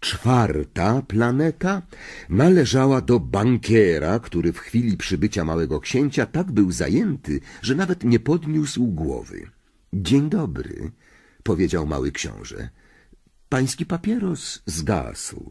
Czwarta planeta należała do bankiera, który w chwili przybycia małego księcia tak był zajęty, że nawet nie podniósł głowy. Dzień dobry, powiedział mały książę. Pański papieros zgasł.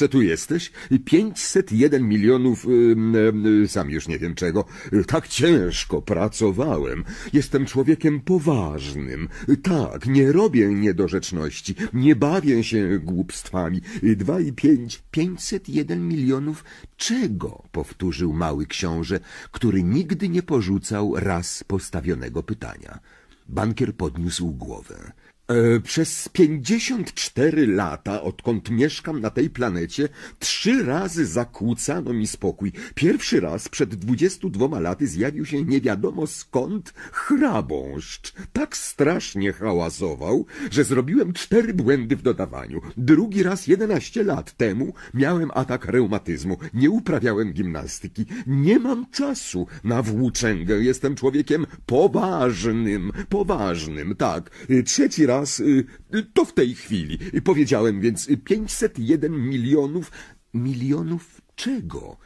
jeszcze tu jesteś? 501 milionów, sam już nie wiem czego. Tak ciężko pracowałem. Jestem człowiekiem poważnym. Tak, nie robię niedorzeczności, nie bawię się głupstwami. Dwa i pięć, 501 milionów czego? Powtórzył mały książę, który nigdy nie porzucał raz postawionego pytania. Bankier podniósł głowę. E, przez 54 lata, odkąd mieszkam na tej planecie, trzy razy zakłócano mi spokój. Pierwszy raz przed 22 laty zjawił się nie wiadomo skąd chrabąszcz. Tak strasznie hałasował, że zrobiłem cztery błędy w dodawaniu. Drugi raz 11 lat temu miałem atak reumatyzmu. Nie uprawiałem gimnastyki. Nie mam czasu na włóczęgę. Jestem człowiekiem poważnym, poważnym, tak. E, trzeci raz was, y, to w tej chwili. Powiedziałem więc pięćset jeden milionów... Milionów czego?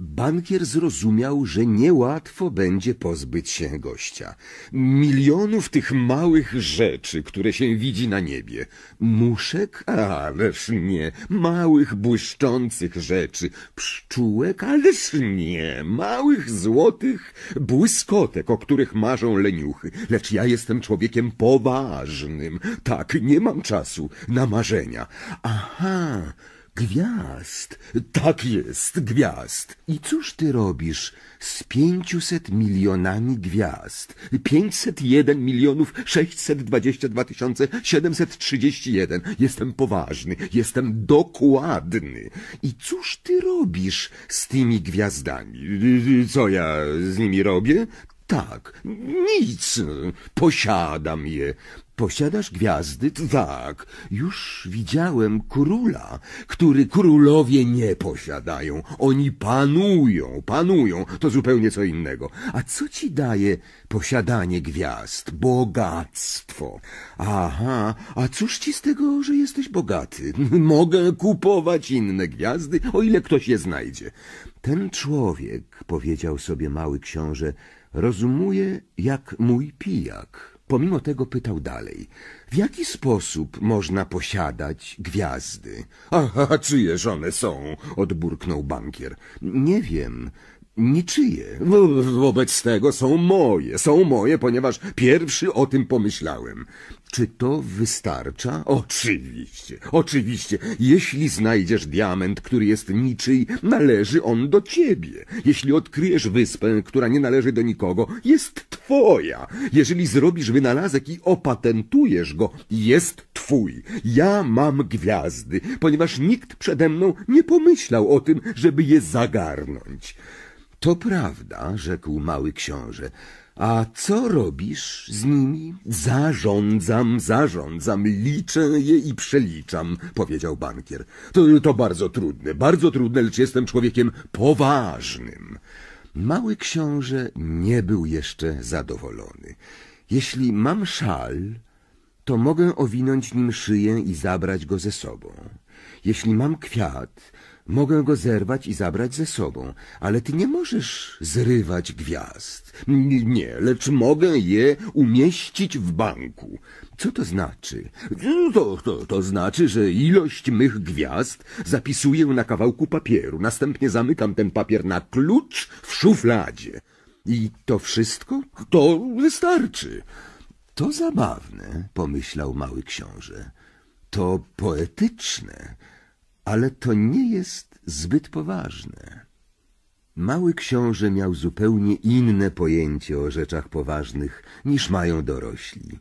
Bankier zrozumiał, że niełatwo będzie pozbyć się gościa. Milionów tych małych rzeczy, które się widzi na niebie. Muszek? Ależ nie. Małych, błyszczących rzeczy. Pszczółek? Ależ nie. Małych, złotych błyskotek, o których marzą leniuchy. Lecz ja jestem człowiekiem poważnym. Tak, nie mam czasu na marzenia. Aha... Gwiazd, tak jest, gwiazd. I cóż ty robisz z pięciuset milionami gwiazd? Pięćset jeden milionów sześćset dwadzieścia dwa tysiące siedemset trzydzieści jeden. Jestem poważny, jestem dokładny. I cóż ty robisz z tymi gwiazdami? Co ja z nimi robię? Tak, nic, posiadam je. Posiadasz gwiazdy? Tak, już widziałem króla, który królowie nie posiadają. Oni panują, panują, to zupełnie co innego. A co ci daje posiadanie gwiazd? Bogactwo. Aha, a cóż ci z tego, że jesteś bogaty? Mogę kupować inne gwiazdy, o ile ktoś je znajdzie. Ten człowiek, powiedział sobie mały książę, rozumuje jak mój pijak. Pomimo tego pytał dalej. W jaki sposób można posiadać gwiazdy? Aha, czyjeż one są? Odburknął bankier. Nie wiem. Niczyje. Wo wobec tego są moje, są moje, ponieważ pierwszy o tym pomyślałem. Czy to wystarcza? Oczywiście, oczywiście. Jeśli znajdziesz diament, który jest niczyj, należy on do ciebie. Jeśli odkryjesz wyspę, która nie należy do nikogo, jest twoja. Jeżeli zrobisz wynalazek i opatentujesz go, jest twój. Ja mam gwiazdy, ponieważ nikt przede mną nie pomyślał o tym, żeby je zagarnąć. To prawda, rzekł mały książę. A co robisz z nimi? Zarządzam, zarządzam, liczę je i przeliczam, powiedział bankier. To, to bardzo trudne, bardzo trudne, lecz jestem człowiekiem poważnym. Mały książę nie był jeszcze zadowolony. Jeśli mam szal, to mogę owinąć nim szyję i zabrać go ze sobą. Jeśli mam kwiat, Mogę go zerwać i zabrać ze sobą, ale ty nie możesz zrywać gwiazd. Nie, lecz mogę je umieścić w banku. Co to znaczy? To, to, to znaczy, że ilość mych gwiazd zapisuję na kawałku papieru, następnie zamykam ten papier na klucz w szufladzie. I to wszystko? To wystarczy. To zabawne, pomyślał mały książę. To poetyczne ale to nie jest zbyt poważne. Mały książę miał zupełnie inne pojęcie o rzeczach poważnych niż mają dorośli.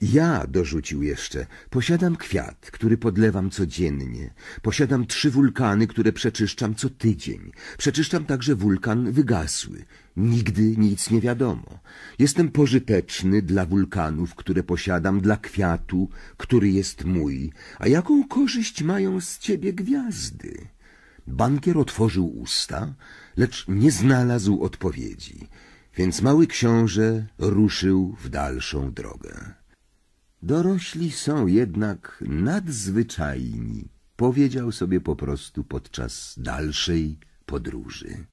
Ja, dorzucił jeszcze, posiadam kwiat, który podlewam codziennie. Posiadam trzy wulkany, które przeczyszczam co tydzień. Przeczyszczam także wulkan wygasły. Nigdy nic nie wiadomo. Jestem pożyteczny dla wulkanów, które posiadam, dla kwiatu, który jest mój. A jaką korzyść mają z ciebie gwiazdy? Bankier otworzył usta, lecz nie znalazł odpowiedzi, więc mały książę ruszył w dalszą drogę. Dorośli są jednak nadzwyczajni, powiedział sobie po prostu podczas dalszej podróży.